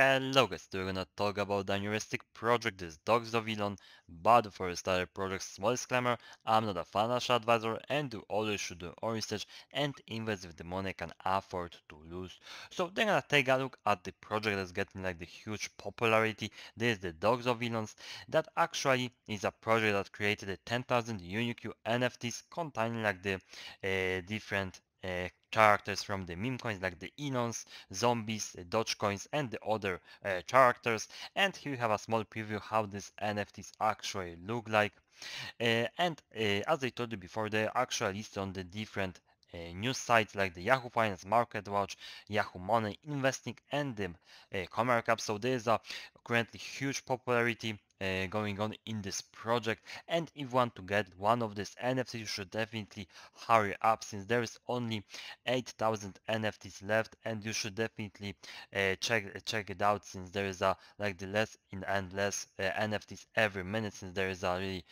Hello guys, today we're gonna talk about the heuristic project, this Dogs of Elon, but for a starter project, small disclaimer, I'm not a financial advisor and you always should do your research and invest if the money can afford to lose. So they're gonna take a look at the project that's getting like the huge popularity, this is the Dogs of Elon's, that actually is a project that created 10,000 unique NFTs containing like the uh, different characters from the meme coins like the Enons, Zombies, Dogecoins and the other uh, characters and here you have a small preview how these NFTs actually look like uh, and as I told you before they are actual lists on the different uh, news sites like the Yahoo Finance, Market Watch, Yahoo Money, Investing, and the uh, eh, Comer So there is a currently huge popularity uh, going on in this project and if you want to get one of these NFTs you should definitely hurry up since there is only 8000 NFTs left and you should definitely uh, check check it out since there is a like the less in and less uh, NFTs every minute since there is a really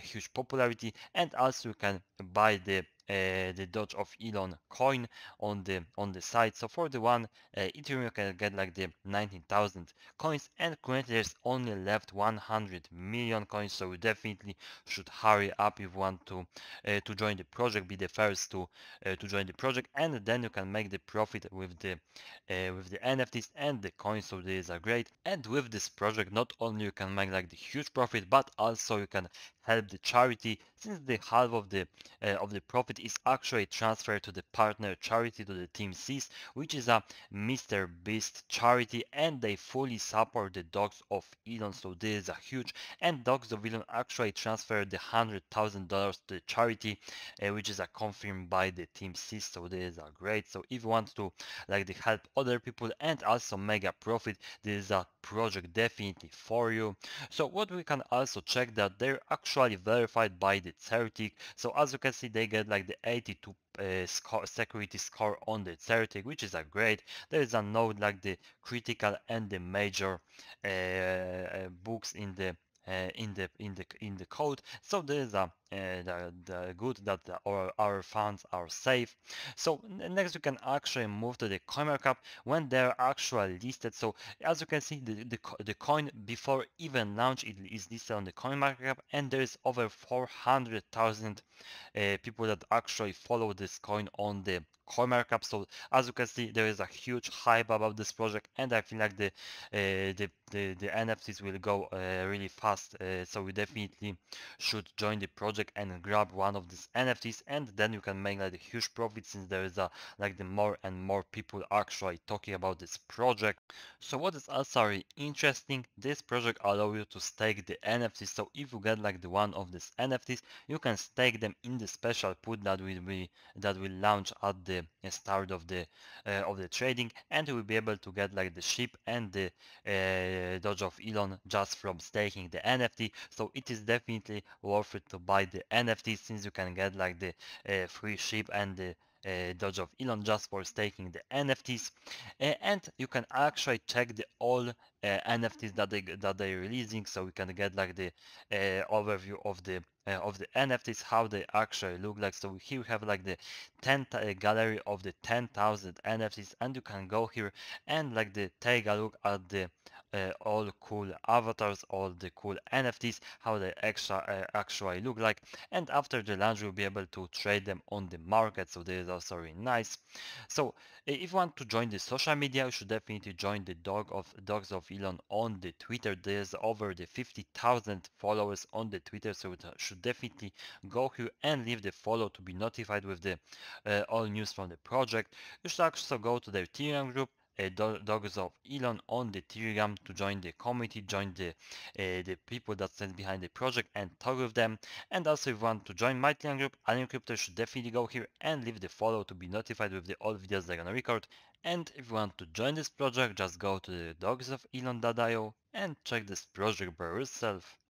huge popularity and also you can buy the uh, the dot of Elon coin on the on the side. So for the one uh, Ethereum you can get like the 19,000 coins and currently there's only left 100 million coins so you definitely should hurry up if you want to uh, to join the project be the first to uh, to join the project and then you can make the profit with the uh, with the NFTs and the coins so these are great and with this project not only you can make like the huge profit but also you can help the charity since the half of the uh, of the profit is actually transferred to the partner charity to the team sees which is a mr beast charity and they fully support the dogs of elon so this is a huge and dogs of elon actually transferred the hundred thousand dollars to the charity uh, which is a confirmed by the team sees so this is a great so if you want to like to help other people and also make a profit this is a project definitely for you. So what we can also check that they're actually verified by the Certic. So as you can see, they get like the 82 uh, score, security score on the Certic, which is a great. There is a note like the critical and the major uh, uh books in the uh, in the in the in the code. So there is a uh, the good that the, our, our funds are safe. So next you can actually move to the CoinMarketCap when they're actually listed. So as you can see the, the, the coin before even launch it is listed on the CoinMarketCap, and there is over 400,000 uh, people that actually follow this coin on the CoinMarketCap. So as you can see there is a huge hype about this project and I feel like the uh, the, the, the NFTs will go uh, really fast. Uh, so we definitely should join the project project and grab one of these NFTs and then you can make like a huge profit since there is a like the more and more people actually talking about this project. So what is also really interesting, this project allow you to stake the NFTs. So if you get like the one of these NFTs, you can stake them in the special put that will be that will launch at the start of the uh, of the trading and you will be able to get like the ship and the uh, of Elon just from staking the NFT. So it is definitely worth it to buy the NFT since you can get like the uh, free ship and the uh, of Elon just for staking the NFTs uh, and you can actually check the all uh, NFTs that they that they're releasing, so we can get like the uh, overview of the uh, of the NFTs, how they actually look like. So here we have like the 10 gallery of the 10,000 NFTs, and you can go here and like the take a look at the uh, all cool avatars, all the cool NFTs, how they extra, uh, actually look like. And after the launch, you'll be able to trade them on the market. So this is also really nice. So if you want to join the social media, you should definitely join the dog of dogs of on the Twitter. There's over the 50,000 followers on the Twitter, so it should definitely go here and leave the follow to be notified with the uh, all news from the project. You should also go to their Telegram group uh, dogs of Elon on the Telegram to join the community, join the uh, the people that stand behind the project and talk with them. And also if you want to join my Telegram group, Alien Crypto should definitely go here and leave the follow to be notified with the all videos they're gonna record. And if you want to join this project, just go to the dogs of Elon.io and check this project by yourself.